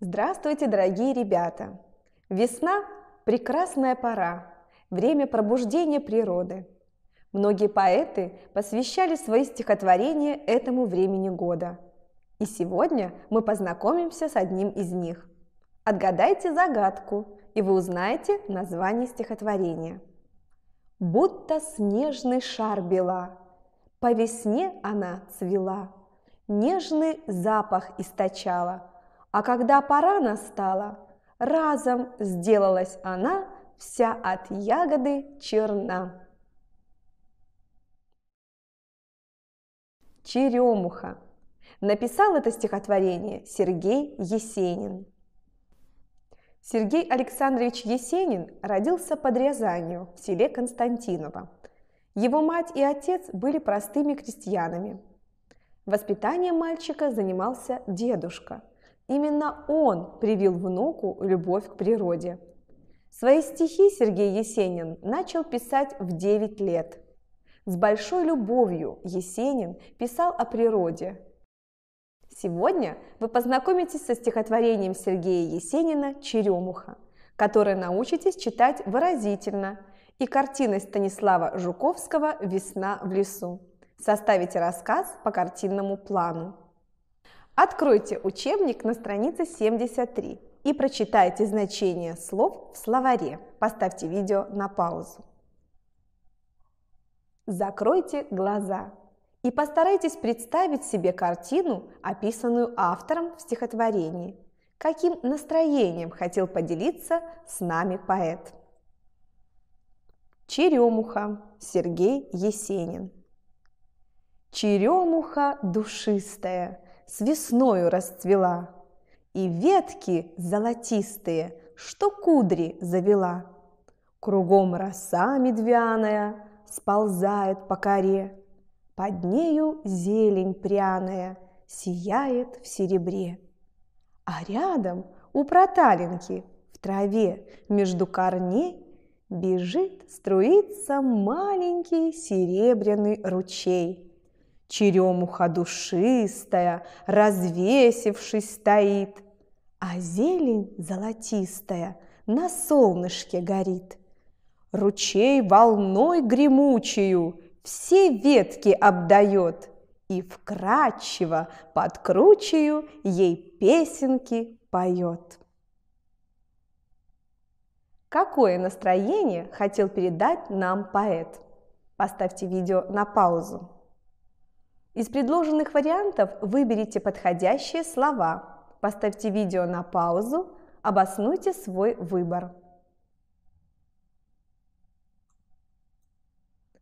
Здравствуйте, дорогие ребята! Весна – прекрасная пора, время пробуждения природы. Многие поэты посвящали свои стихотворения этому времени года. И сегодня мы познакомимся с одним из них. Отгадайте загадку, и вы узнаете название стихотворения. «Будто снежный шар бела, по весне она цвела, нежный запах источала – а когда пора настала, разом сделалась она вся от ягоды черна. Черемуха. Написал это стихотворение Сергей Есенин. Сергей Александрович Есенин родился под Рязанью в селе Константиново. Его мать и отец были простыми крестьянами. Воспитанием мальчика занимался дедушка – Именно он привил внуку любовь к природе. Свои стихи Сергей Есенин начал писать в 9 лет. С большой любовью Есенин писал о природе. Сегодня вы познакомитесь со стихотворением Сергея Есенина «Черемуха», которое научитесь читать выразительно, и картиной Станислава Жуковского «Весна в лесу». Составите рассказ по картинному плану. Откройте учебник на странице 73 и прочитайте значение слов в словаре. Поставьте видео на паузу. Закройте глаза и постарайтесь представить себе картину, описанную автором в стихотворении. Каким настроением хотел поделиться с нами поэт? Черемуха Сергей Есенин. Черемуха душистая – с весною расцвела, И ветки золотистые, что кудри завела. Кругом роса медвяная сползает по коре, Под нею зелень пряная сияет в серебре. А рядом у проталинки в траве между корней Бежит, струится маленький серебряный ручей – Черемуха душистая, развесившись, стоит, А зелень золотистая на солнышке горит. Ручей волной гремучею все ветки обдает И вкрадчиво под кручею ей песенки поет. Какое настроение хотел передать нам поэт? Поставьте видео на паузу. Из предложенных вариантов выберите подходящие слова, поставьте видео на паузу, обоснуйте свой выбор.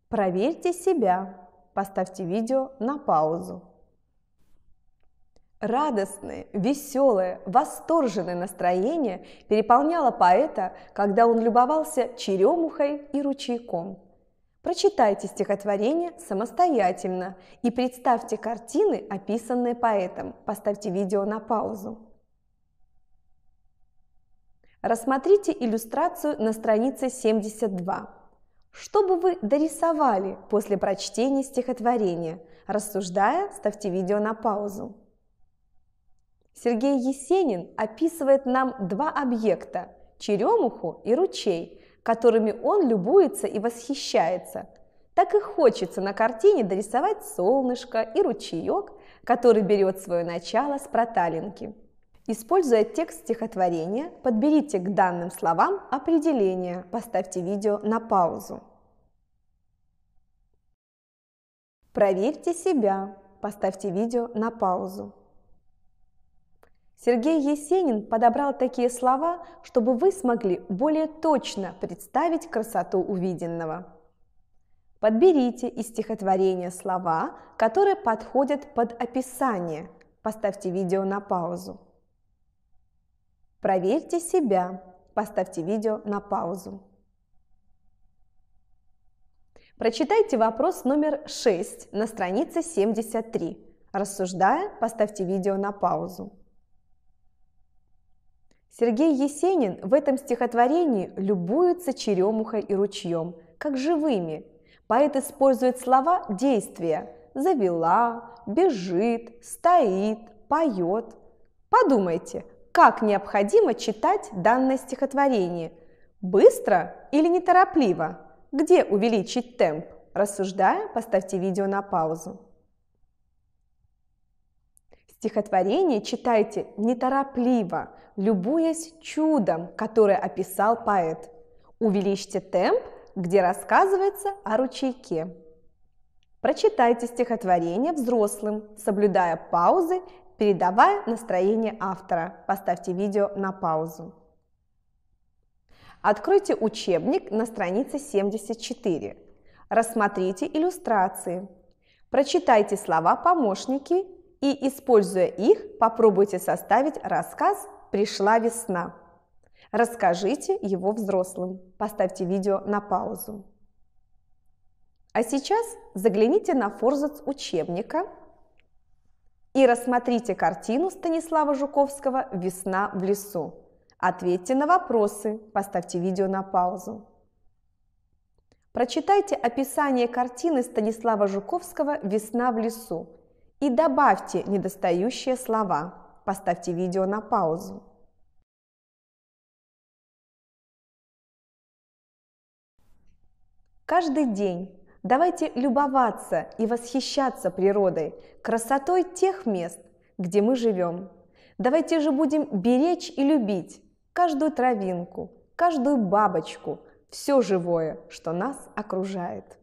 Проверьте себя. Поставьте видео на паузу. Радостное, веселое, восторженное настроение переполняло поэта, когда он любовался черемухой и ручейком – Прочитайте стихотворение самостоятельно и представьте картины, описанные поэтом. Поставьте видео на паузу. Рассмотрите иллюстрацию на странице 72. Что бы вы дорисовали после прочтения стихотворения? Рассуждая, ставьте видео на паузу. Сергей Есенин описывает нам два объекта – черемуху и ручей, которыми он любуется и восхищается. Так и хочется на картине дорисовать солнышко и ручеек, который берет свое начало с проталинки. Используя текст стихотворения, подберите к данным словам определение, поставьте видео на паузу. Проверьте себя, поставьте видео на паузу. Сергей Есенин подобрал такие слова, чтобы вы смогли более точно представить красоту увиденного. Подберите из стихотворения слова, которые подходят под описание. Поставьте видео на паузу. Проверьте себя. Поставьте видео на паузу. Прочитайте вопрос номер 6 на странице 73. Рассуждая, поставьте видео на паузу. Сергей Есенин в этом стихотворении любуется черемухой и ручьем, как живыми. Поэт использует слова действия – завела, бежит, стоит, поет. Подумайте, как необходимо читать данное стихотворение. Быстро или неторопливо? Где увеличить темп? Рассуждая, поставьте видео на паузу. Стихотворение читайте неторопливо, любуясь чудом, которое описал поэт. Увеличьте темп, где рассказывается о ручейке. Прочитайте стихотворение взрослым, соблюдая паузы, передавая настроение автора. Поставьте видео на паузу. Откройте учебник на странице 74. Рассмотрите иллюстрации. Прочитайте слова-помощники и, используя их, попробуйте составить рассказ «Пришла весна». Расскажите его взрослым. Поставьте видео на паузу. А сейчас загляните на форзац учебника и рассмотрите картину Станислава Жуковского «Весна в лесу». Ответьте на вопросы, поставьте видео на паузу. Прочитайте описание картины Станислава Жуковского «Весна в лесу», и добавьте недостающие слова. Поставьте видео на паузу. Каждый день давайте любоваться и восхищаться природой, красотой тех мест, где мы живем. Давайте же будем беречь и любить каждую травинку, каждую бабочку, все живое, что нас окружает.